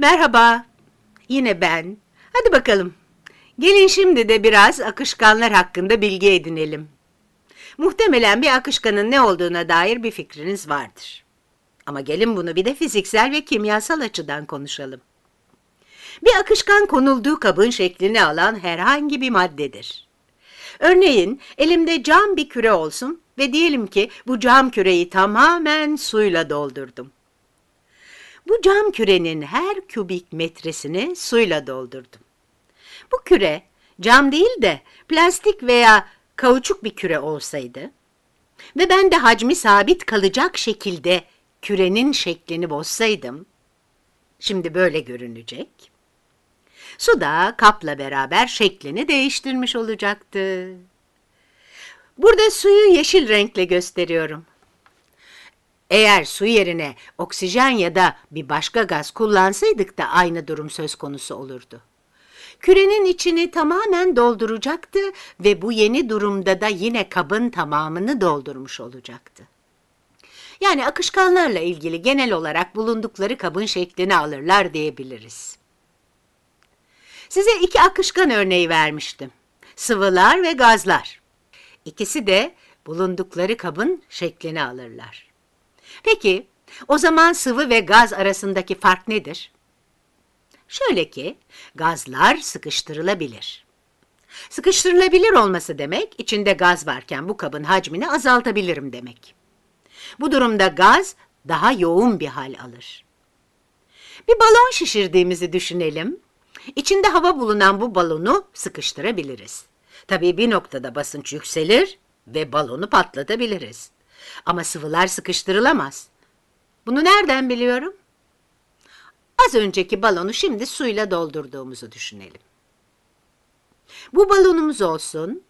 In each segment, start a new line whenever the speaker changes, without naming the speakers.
Merhaba, yine ben. Hadi bakalım, gelin şimdi de biraz akışkanlar hakkında bilgi edinelim. Muhtemelen bir akışkanın ne olduğuna dair bir fikriniz vardır. Ama gelin bunu bir de fiziksel ve kimyasal açıdan konuşalım. Bir akışkan konulduğu kabın şeklini alan herhangi bir maddedir. Örneğin elimde cam bir küre olsun ve diyelim ki bu cam küreyi tamamen suyla doldurdum. Bu cam kürenin her kubik metresini suyla doldurdum. Bu küre cam değil de plastik veya kauçuk bir küre olsaydı ve ben de hacmi sabit kalacak şekilde kürenin şeklini bozsaydım, şimdi böyle görünecek, su da kapla beraber şeklini değiştirmiş olacaktı. Burada suyu yeşil renkle gösteriyorum. Eğer su yerine oksijen ya da bir başka gaz kullansaydık da aynı durum söz konusu olurdu. Kürenin içini tamamen dolduracaktı ve bu yeni durumda da yine kabın tamamını doldurmuş olacaktı. Yani akışkanlarla ilgili genel olarak bulundukları kabın şeklini alırlar diyebiliriz. Size iki akışkan örneği vermiştim. Sıvılar ve gazlar. İkisi de bulundukları kabın şeklini alırlar. Peki, o zaman sıvı ve gaz arasındaki fark nedir? Şöyle ki, gazlar sıkıştırılabilir. Sıkıştırılabilir olması demek, içinde gaz varken bu kabın hacmini azaltabilirim demek. Bu durumda gaz daha yoğun bir hal alır. Bir balon şişirdiğimizi düşünelim. İçinde hava bulunan bu balonu sıkıştırabiliriz. Tabii bir noktada basınç yükselir ve balonu patlatabiliriz. Ama sıvılar sıkıştırılamaz. Bunu nereden biliyorum? Az önceki balonu şimdi suyla doldurduğumuzu düşünelim. Bu balonumuz olsun.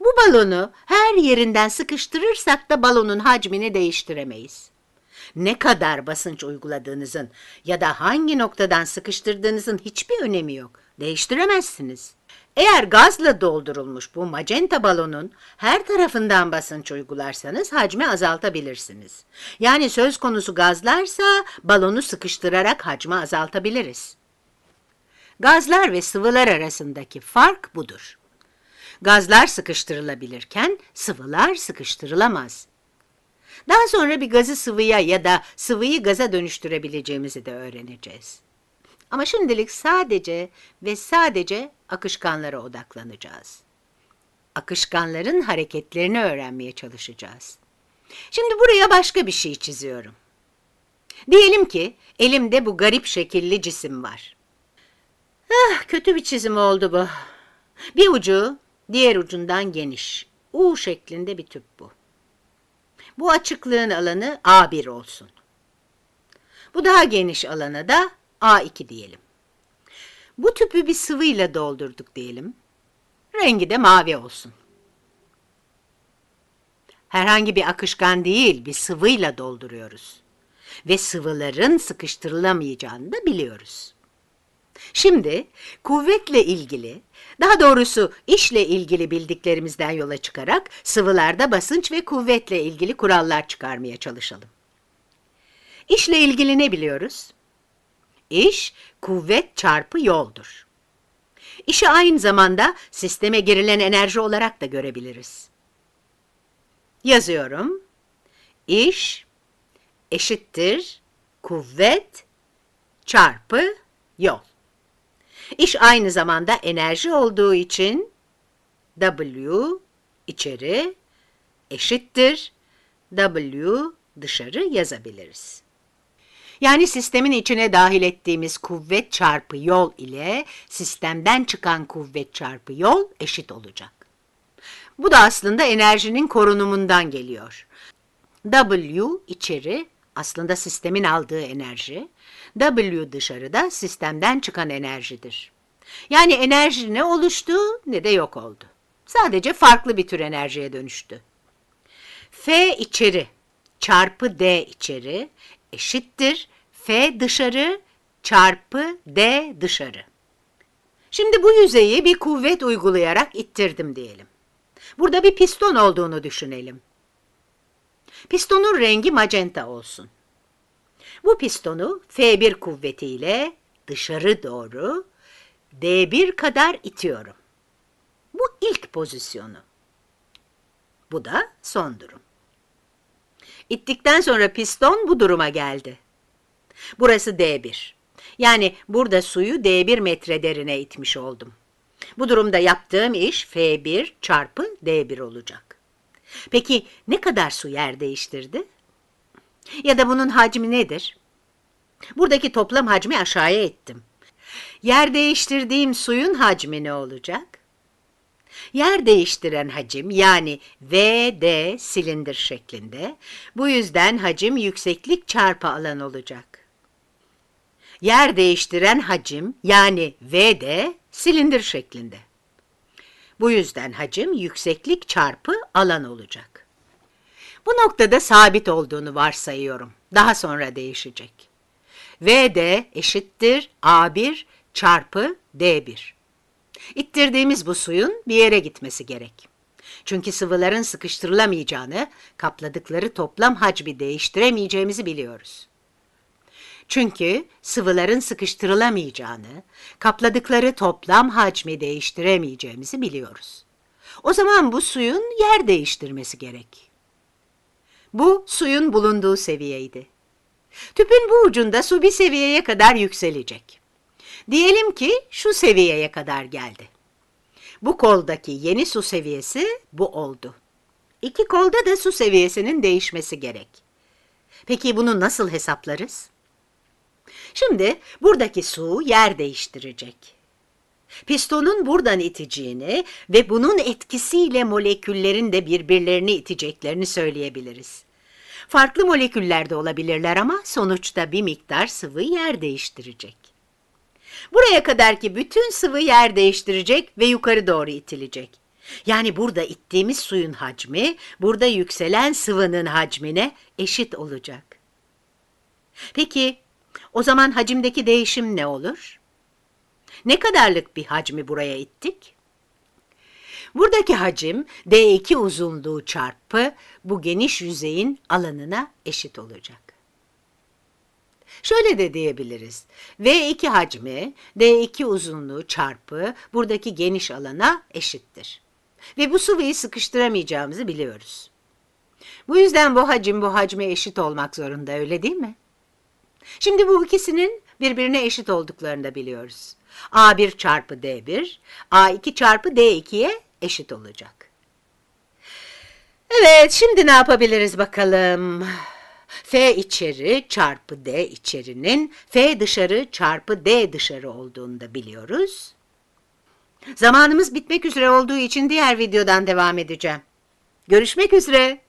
Bu balonu her yerinden sıkıştırırsak da balonun hacmini değiştiremeyiz. Ne kadar basınç uyguladığınızın ya da hangi noktadan sıkıştırdığınızın hiçbir önemi yok değiştiremezsiniz. Eğer gazla doldurulmuş bu macenta balonun her tarafından basınç uygularsanız hacmi azaltabilirsiniz. Yani söz konusu gazlarsa balonu sıkıştırarak hacmi azaltabiliriz. Gazlar ve sıvılar arasındaki fark budur. Gazlar sıkıştırılabilirken sıvılar sıkıştırılamaz. Daha sonra bir gazı sıvıya ya da sıvıyı gaza dönüştürebileceğimizi de öğreneceğiz. Ama şimdilik sadece ve sadece akışkanlara odaklanacağız. Akışkanların hareketlerini öğrenmeye çalışacağız. Şimdi buraya başka bir şey çiziyorum. Diyelim ki elimde bu garip şekilli cisim var. Ah, kötü bir çizim oldu bu. Bir ucu diğer ucundan geniş. U şeklinde bir tüp bu. Bu açıklığın alanı A1 olsun. Bu daha geniş alana da A2 diyelim. Bu tüpü bir sıvıyla doldurduk diyelim. Rengi de mavi olsun. Herhangi bir akışkan değil, bir sıvıyla dolduruyoruz. Ve sıvıların sıkıştırılamayacağını da biliyoruz. Şimdi kuvvetle ilgili, daha doğrusu işle ilgili bildiklerimizden yola çıkarak sıvılarda basınç ve kuvvetle ilgili kurallar çıkarmaya çalışalım. İşle ilgili ne biliyoruz? iş kuvvet çarpı yoldur. İşi aynı zamanda sisteme girilen enerji olarak da görebiliriz. Yazıyorum. İş eşittir kuvvet çarpı yol. İş aynı zamanda enerji olduğu için W içeri eşittir W dışarı yazabiliriz. Yani sistemin içine dahil ettiğimiz kuvvet çarpı yol ile sistemden çıkan kuvvet çarpı yol eşit olacak. Bu da aslında enerjinin korunumundan geliyor. W içeri aslında sistemin aldığı enerji, W dışarıda sistemden çıkan enerjidir. Yani enerji ne oluştu ne de yok oldu. Sadece farklı bir tür enerjiye dönüştü. F içeri çarpı D içeri eşittir F dışarı çarpı D dışarı. Şimdi bu yüzeyi bir kuvvet uygulayarak ittirdim diyelim. Burada bir piston olduğunu düşünelim. Pistonun rengi magenta olsun. Bu pistonu F1 kuvvetiyle dışarı doğru D1 kadar itiyorum. Bu ilk pozisyonu. Bu da son durum. İttikten sonra piston bu duruma geldi. Burası D1. Yani burada suyu D1 metre derine itmiş oldum. Bu durumda yaptığım iş F1 çarpı D1 olacak. Peki ne kadar su yer değiştirdi? Ya da bunun hacmi nedir? Buradaki toplam hacmi aşağıya ettim. Yer değiştirdiğim suyun hacmi ne olacak? Yer değiştiren hacim yani VD silindir şeklinde. Bu yüzden hacim yükseklik çarpı alan olacak. Yer değiştiren hacim yani VD silindir şeklinde. Bu yüzden hacim yükseklik çarpı alan olacak. Bu noktada sabit olduğunu varsayıyorum. Daha sonra değişecek. VD eşittir A1 çarpı D1. İttirdiğimiz bu suyun bir yere gitmesi gerek. Çünkü sıvıların sıkıştırılamayacağını, kapladıkları toplam hacmi değiştiremeyeceğimizi biliyoruz. Çünkü sıvıların sıkıştırılamayacağını, kapladıkları toplam hacmi değiştiremeyeceğimizi biliyoruz. O zaman bu suyun yer değiştirmesi gerek. Bu suyun bulunduğu seviyeydi. Tüpün bu ucunda su bir seviyeye kadar yükselecek. Diyelim ki şu seviyeye kadar geldi. Bu koldaki yeni su seviyesi bu oldu. İki kolda da su seviyesinin değişmesi gerek. Peki bunu nasıl hesaplarız? Şimdi buradaki su yer değiştirecek. Pistonun buradan iteceğini ve bunun etkisiyle moleküllerin de birbirlerini iteceklerini söyleyebiliriz. Farklı moleküller de olabilirler ama sonuçta bir miktar sıvı yer değiştirecek. Buraya kadar ki bütün sıvı yer değiştirecek ve yukarı doğru itilecek. Yani burada ittiğimiz suyun hacmi, burada yükselen sıvının hacmine eşit olacak. Peki o zaman hacimdeki değişim ne olur? Ne kadarlık bir hacmi buraya ittik? Buradaki hacim D2 uzunluğu çarpı bu geniş yüzeyin alanına eşit olacak. Şöyle de diyebiliriz. V2 hacmi D2 uzunluğu çarpı buradaki geniş alana eşittir. Ve bu sıvıyı sıkıştıramayacağımızı biliyoruz. Bu yüzden bu hacim bu hacme eşit olmak zorunda öyle değil mi? Şimdi bu ikisinin birbirine eşit olduklarını da biliyoruz. A1 çarpı D1, A2 çarpı D2'ye eşit olacak. Evet, şimdi ne yapabiliriz bakalım? F içeri çarpı D içerinin F dışarı çarpı D dışarı olduğunu da biliyoruz. Zamanımız bitmek üzere olduğu için diğer videodan devam edeceğim. Görüşmek üzere.